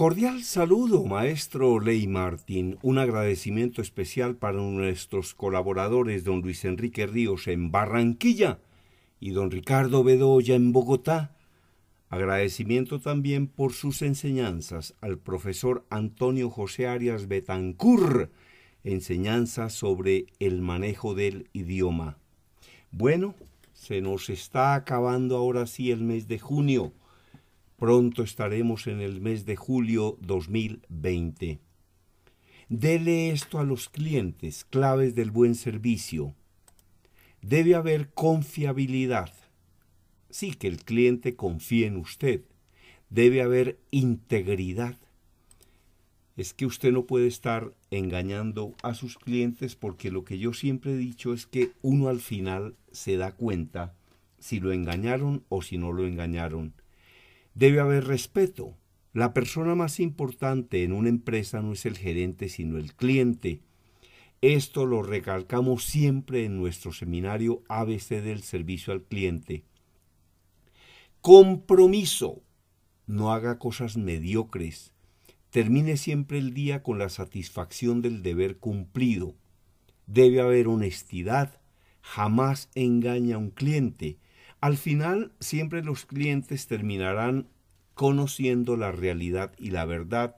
Cordial saludo, maestro Ley Martín. Un agradecimiento especial para nuestros colaboradores, don Luis Enrique Ríos en Barranquilla y don Ricardo Bedoya en Bogotá. Agradecimiento también por sus enseñanzas al profesor Antonio José Arias Betancur, enseñanzas sobre el manejo del idioma. Bueno, se nos está acabando ahora sí el mes de junio. Pronto estaremos en el mes de julio 2020. Dele esto a los clientes, claves del buen servicio. Debe haber confiabilidad. Sí, que el cliente confíe en usted. Debe haber integridad. Es que usted no puede estar engañando a sus clientes porque lo que yo siempre he dicho es que uno al final se da cuenta si lo engañaron o si no lo engañaron. Debe haber respeto. La persona más importante en una empresa no es el gerente, sino el cliente. Esto lo recalcamos siempre en nuestro seminario ABC del servicio al cliente. Compromiso. No haga cosas mediocres. Termine siempre el día con la satisfacción del deber cumplido. Debe haber honestidad. Jamás engaña a un cliente. Al final, siempre los clientes terminarán conociendo la realidad y la verdad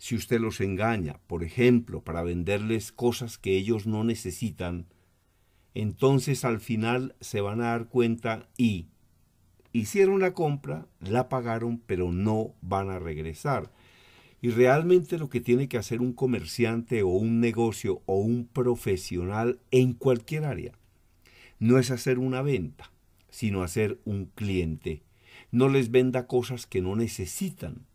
si usted los engaña, por ejemplo, para venderles cosas que ellos no necesitan, entonces al final se van a dar cuenta y hicieron la compra, la pagaron, pero no van a regresar. Y realmente lo que tiene que hacer un comerciante o un negocio o un profesional en cualquier área no es hacer una venta, sino hacer un cliente. No les venda cosas que no necesitan.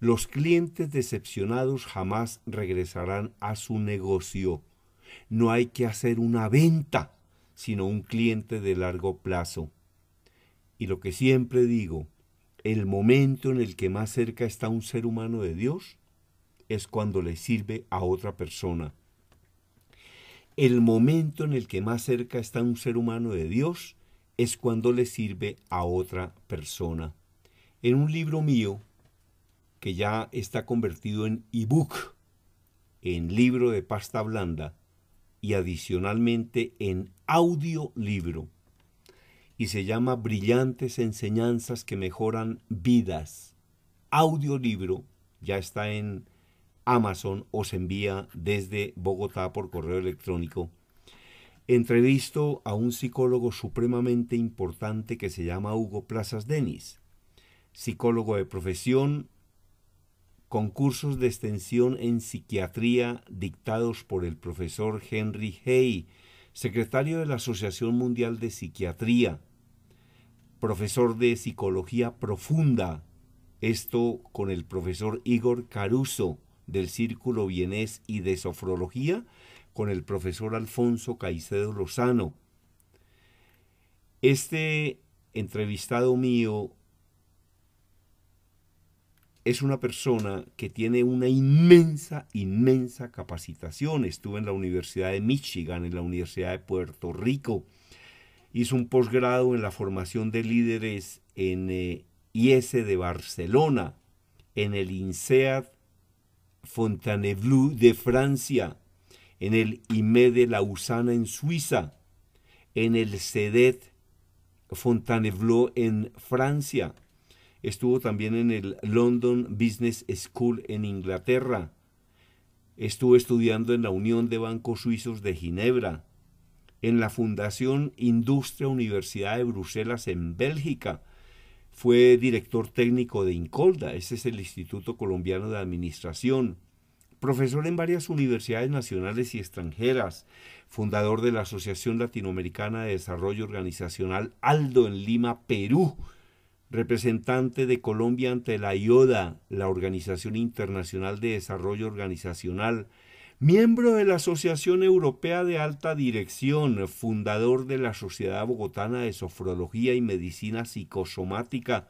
Los clientes decepcionados jamás regresarán a su negocio. No hay que hacer una venta, sino un cliente de largo plazo. Y lo que siempre digo, el momento en el que más cerca está un ser humano de Dios es cuando le sirve a otra persona. El momento en el que más cerca está un ser humano de Dios es cuando le sirve a otra persona. En un libro mío, que ya está convertido en ebook, en libro de pasta blanda y adicionalmente en audiolibro, y se llama Brillantes Enseñanzas que Mejoran Vidas. Audiolibro ya está en Amazon o se envía desde Bogotá por correo electrónico entrevisto a un psicólogo supremamente importante que se llama Hugo Plazas Denis, psicólogo de profesión, con cursos de extensión en psiquiatría dictados por el profesor Henry Hay, secretario de la Asociación Mundial de Psiquiatría, profesor de psicología profunda, esto con el profesor Igor Caruso del Círculo Bienes y de Sofrología, con el profesor Alfonso Caicedo Lozano. Este entrevistado mío es una persona que tiene una inmensa, inmensa capacitación. Estuvo en la Universidad de Michigan, en la Universidad de Puerto Rico. Hizo un posgrado en la formación de líderes en eh, IS de Barcelona, en el INSEAD Fontainebleau de Francia, en el IME de Lausana en Suiza, en el CEDET Fontainebleau en Francia. Estuvo también en el London Business School en Inglaterra. Estuvo estudiando en la Unión de Bancos Suizos de Ginebra, en la Fundación Industria Universidad de Bruselas en Bélgica. Fue director técnico de Incolda, ese es el Instituto Colombiano de Administración profesor en varias universidades nacionales y extranjeras, fundador de la Asociación Latinoamericana de Desarrollo Organizacional ALDO en Lima, Perú, representante de Colombia ante la IODA, la Organización Internacional de Desarrollo Organizacional, miembro de la Asociación Europea de Alta Dirección, fundador de la Sociedad Bogotana de Sofrología y Medicina Psicosomática,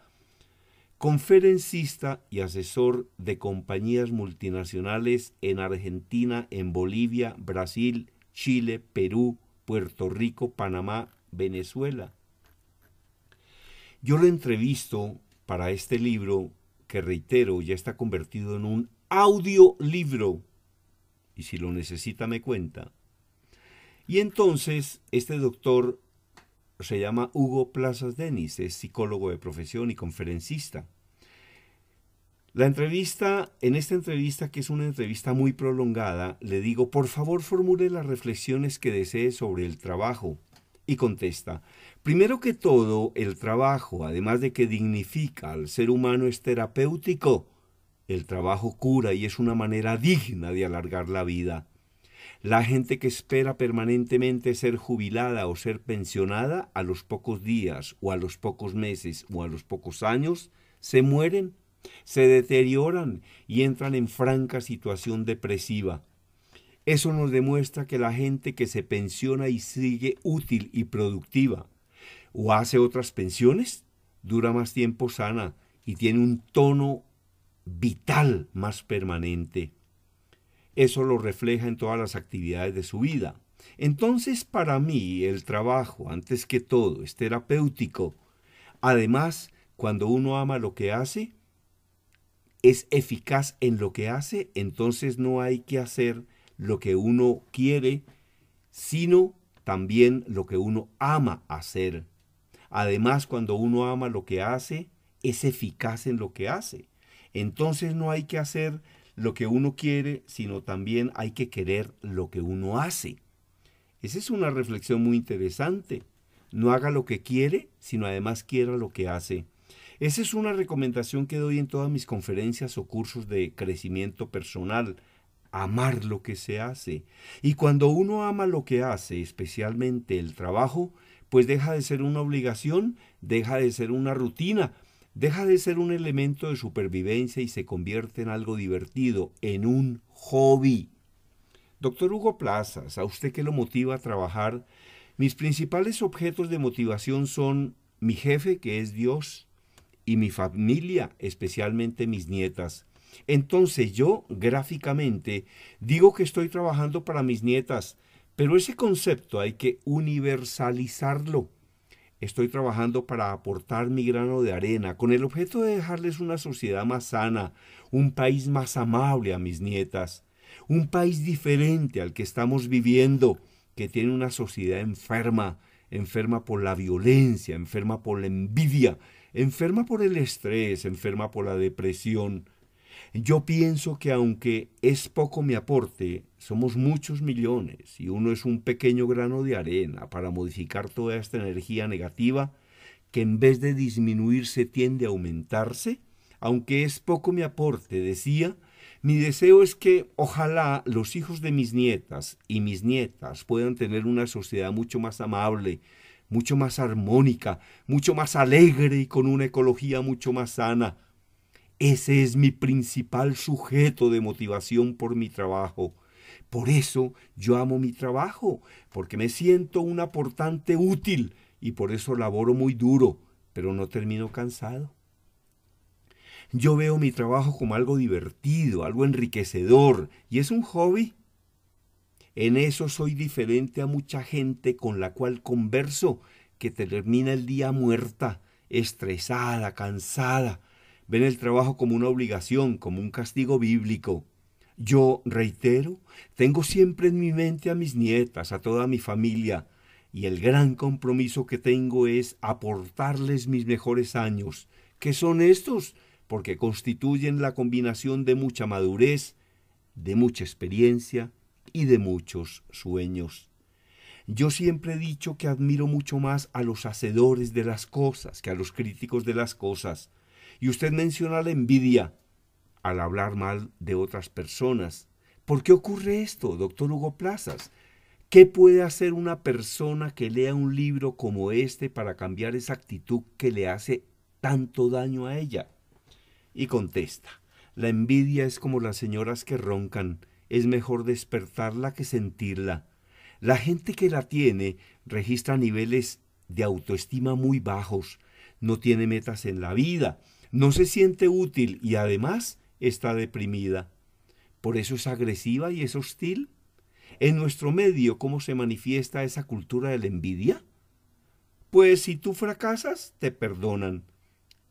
conferencista y asesor de compañías multinacionales en Argentina, en Bolivia, Brasil, Chile, Perú, Puerto Rico, Panamá, Venezuela. Yo lo entrevisto para este libro que reitero ya está convertido en un audiolibro y si lo necesita me cuenta. Y entonces este doctor se llama Hugo Plazas Denis, es psicólogo de profesión y conferencista. La entrevista, en esta entrevista, que es una entrevista muy prolongada, le digo, por favor formule las reflexiones que desee sobre el trabajo. Y contesta, primero que todo, el trabajo, además de que dignifica al ser humano, es terapéutico. El trabajo cura y es una manera digna de alargar la vida. La gente que espera permanentemente ser jubilada o ser pensionada a los pocos días o a los pocos meses o a los pocos años, se mueren, se deterioran y entran en franca situación depresiva. Eso nos demuestra que la gente que se pensiona y sigue útil y productiva o hace otras pensiones dura más tiempo sana y tiene un tono vital más permanente. Eso lo refleja en todas las actividades de su vida. Entonces, para mí, el trabajo, antes que todo, es terapéutico. Además, cuando uno ama lo que hace, es eficaz en lo que hace, entonces no hay que hacer lo que uno quiere, sino también lo que uno ama hacer. Además, cuando uno ama lo que hace, es eficaz en lo que hace. Entonces no hay que hacer lo que uno quiere, sino también hay que querer lo que uno hace. Esa es una reflexión muy interesante. No haga lo que quiere, sino además quiera lo que hace. Esa es una recomendación que doy en todas mis conferencias o cursos de crecimiento personal. Amar lo que se hace. Y cuando uno ama lo que hace, especialmente el trabajo, pues deja de ser una obligación, deja de ser una rutina, deja de ser un elemento de supervivencia y se convierte en algo divertido, en un hobby. Doctor Hugo Plazas, ¿a usted qué lo motiva a trabajar? Mis principales objetos de motivación son mi jefe, que es Dios, y mi familia, especialmente mis nietas. Entonces yo, gráficamente, digo que estoy trabajando para mis nietas, pero ese concepto hay que universalizarlo. Estoy trabajando para aportar mi grano de arena con el objeto de dejarles una sociedad más sana, un país más amable a mis nietas, un país diferente al que estamos viviendo, que tiene una sociedad enferma, enferma por la violencia, enferma por la envidia, enferma por el estrés, enferma por la depresión, yo pienso que aunque es poco mi aporte, somos muchos millones y uno es un pequeño grano de arena para modificar toda esta energía negativa que en vez de disminuirse tiende a aumentarse. Aunque es poco mi aporte, decía, mi deseo es que ojalá los hijos de mis nietas y mis nietas puedan tener una sociedad mucho más amable, mucho más armónica, mucho más alegre y con una ecología mucho más sana ese es mi principal sujeto de motivación por mi trabajo. Por eso yo amo mi trabajo, porque me siento un aportante útil y por eso laboro muy duro, pero no termino cansado. Yo veo mi trabajo como algo divertido, algo enriquecedor, y es un hobby. En eso soy diferente a mucha gente con la cual converso, que termina el día muerta, estresada, cansada, ven el trabajo como una obligación, como un castigo bíblico. Yo, reitero, tengo siempre en mi mente a mis nietas, a toda mi familia, y el gran compromiso que tengo es aportarles mis mejores años. ¿Qué son estos? Porque constituyen la combinación de mucha madurez, de mucha experiencia y de muchos sueños. Yo siempre he dicho que admiro mucho más a los hacedores de las cosas que a los críticos de las cosas. Y usted menciona la envidia al hablar mal de otras personas. ¿Por qué ocurre esto, doctor Hugo Plazas? ¿Qué puede hacer una persona que lea un libro como este para cambiar esa actitud que le hace tanto daño a ella? Y contesta, la envidia es como las señoras que roncan, es mejor despertarla que sentirla. La gente que la tiene registra niveles de autoestima muy bajos, no tiene metas en la vida, no se siente útil y además está deprimida. Por eso es agresiva y es hostil. En nuestro medio, ¿cómo se manifiesta esa cultura de la envidia? Pues si tú fracasas, te perdonan.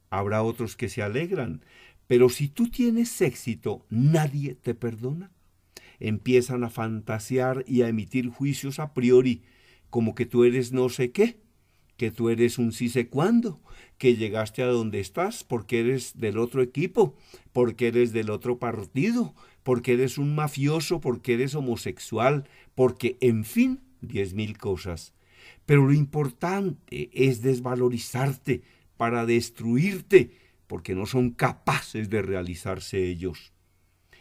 Habrá otros que se alegran, pero si tú tienes éxito, nadie te perdona. Empiezan a fantasear y a emitir juicios a priori, como que tú eres no sé qué, que tú eres un sí sé cuándo, que llegaste a donde estás porque eres del otro equipo, porque eres del otro partido, porque eres un mafioso, porque eres homosexual, porque, en fin, diez mil cosas. Pero lo importante es desvalorizarte para destruirte, porque no son capaces de realizarse ellos.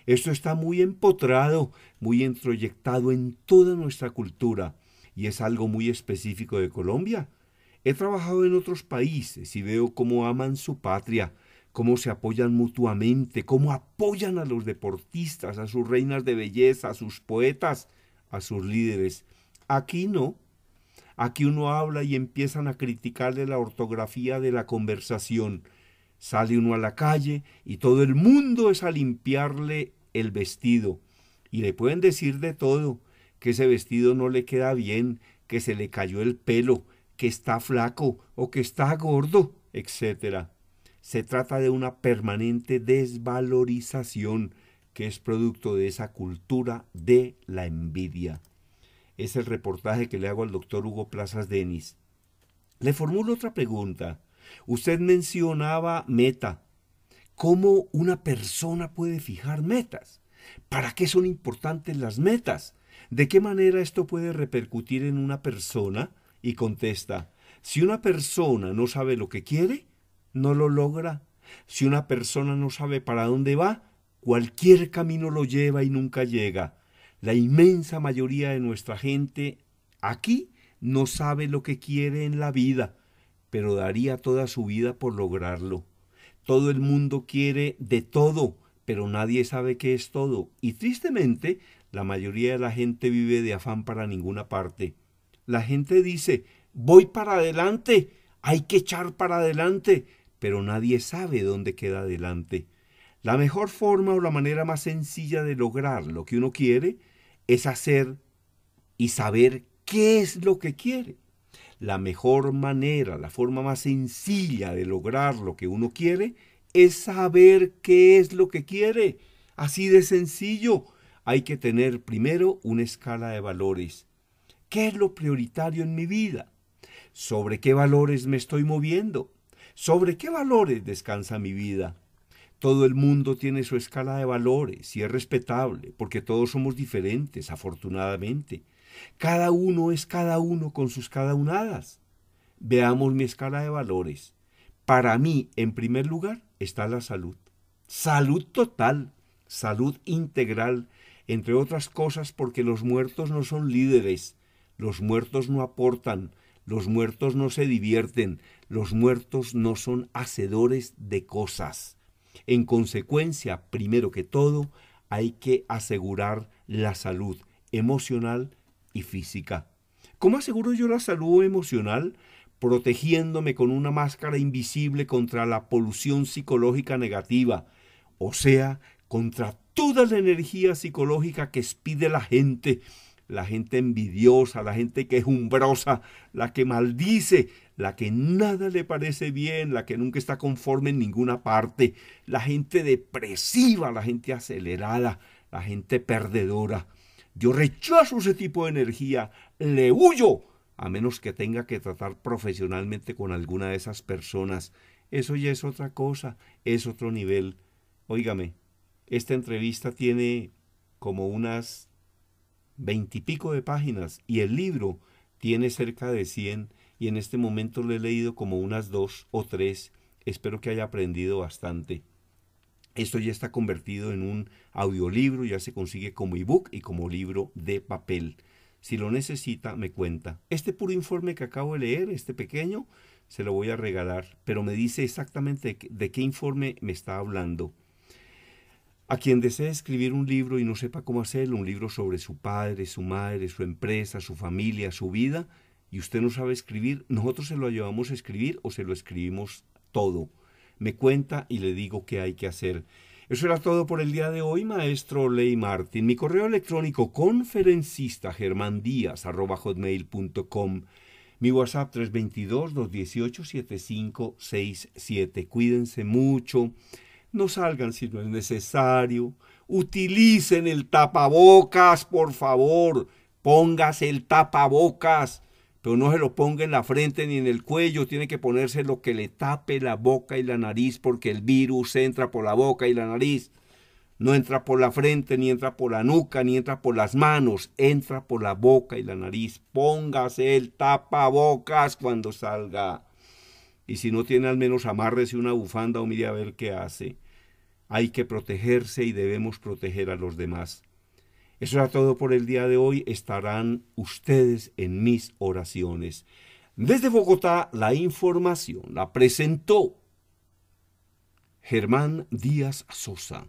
Esto está muy empotrado, muy introyectado en toda nuestra cultura, y es algo muy específico de Colombia, He trabajado en otros países y veo cómo aman su patria, cómo se apoyan mutuamente, cómo apoyan a los deportistas, a sus reinas de belleza, a sus poetas, a sus líderes. Aquí no. Aquí uno habla y empiezan a criticarle la ortografía de la conversación. Sale uno a la calle y todo el mundo es a limpiarle el vestido. Y le pueden decir de todo, que ese vestido no le queda bien, que se le cayó el pelo, que está flaco o que está gordo, etc. Se trata de una permanente desvalorización que es producto de esa cultura de la envidia. Es el reportaje que le hago al doctor Hugo Plazas Denis. Le formulo otra pregunta. Usted mencionaba meta. ¿Cómo una persona puede fijar metas? ¿Para qué son importantes las metas? ¿De qué manera esto puede repercutir en una persona y contesta, si una persona no sabe lo que quiere, no lo logra. Si una persona no sabe para dónde va, cualquier camino lo lleva y nunca llega. La inmensa mayoría de nuestra gente aquí no sabe lo que quiere en la vida, pero daría toda su vida por lograrlo. Todo el mundo quiere de todo, pero nadie sabe qué es todo, y tristemente la mayoría de la gente vive de afán para ninguna parte. La gente dice, voy para adelante, hay que echar para adelante, pero nadie sabe dónde queda adelante. La mejor forma o la manera más sencilla de lograr lo que uno quiere es hacer y saber qué es lo que quiere. La mejor manera, la forma más sencilla de lograr lo que uno quiere es saber qué es lo que quiere. Así de sencillo. Hay que tener primero una escala de valores ¿Qué es lo prioritario en mi vida? ¿Sobre qué valores me estoy moviendo? ¿Sobre qué valores descansa mi vida? Todo el mundo tiene su escala de valores y es respetable, porque todos somos diferentes, afortunadamente. Cada uno es cada uno con sus cadaunadas. Veamos mi escala de valores. Para mí, en primer lugar, está la salud. Salud total, salud integral, entre otras cosas porque los muertos no son líderes, los muertos no aportan, los muertos no se divierten, los muertos no son hacedores de cosas. En consecuencia, primero que todo, hay que asegurar la salud emocional y física. ¿Cómo aseguro yo la salud emocional? Protegiéndome con una máscara invisible contra la polución psicológica negativa, o sea, contra toda la energía psicológica que expide la gente la gente envidiosa, la gente que es la que maldice, la que nada le parece bien, la que nunca está conforme en ninguna parte, la gente depresiva, la gente acelerada, la gente perdedora. Yo rechazo ese tipo de energía, le huyo, a menos que tenga que tratar profesionalmente con alguna de esas personas. Eso ya es otra cosa, es otro nivel. Óigame, esta entrevista tiene como unas veintipico de páginas y el libro tiene cerca de 100 y en este momento lo he leído como unas dos o tres. Espero que haya aprendido bastante. Esto ya está convertido en un audiolibro, ya se consigue como ebook y como libro de papel. Si lo necesita, me cuenta. Este puro informe que acabo de leer, este pequeño, se lo voy a regalar, pero me dice exactamente de qué informe me está hablando. A quien desee escribir un libro y no sepa cómo hacerlo, un libro sobre su padre, su madre, su empresa, su familia, su vida, y usted no sabe escribir, nosotros se lo llevamos a escribir o se lo escribimos todo. Me cuenta y le digo qué hay que hacer. Eso era todo por el día de hoy, maestro Ley Martín. Mi correo electrónico conferencista hotmail.com. Mi WhatsApp 322-218-7567. Cuídense mucho. No salgan si no es necesario. Utilicen el tapabocas, por favor. Póngase el tapabocas, pero no se lo ponga en la frente ni en el cuello. Tiene que ponerse lo que le tape la boca y la nariz, porque el virus entra por la boca y la nariz. No entra por la frente, ni entra por la nuca, ni entra por las manos. Entra por la boca y la nariz. Póngase el tapabocas cuando salga. Y si no tiene al menos y una bufanda o a ver qué hace hay que protegerse y debemos proteger a los demás. Eso era todo por el día de hoy. Estarán ustedes en mis oraciones. Desde Bogotá, la información la presentó Germán Díaz Sosa.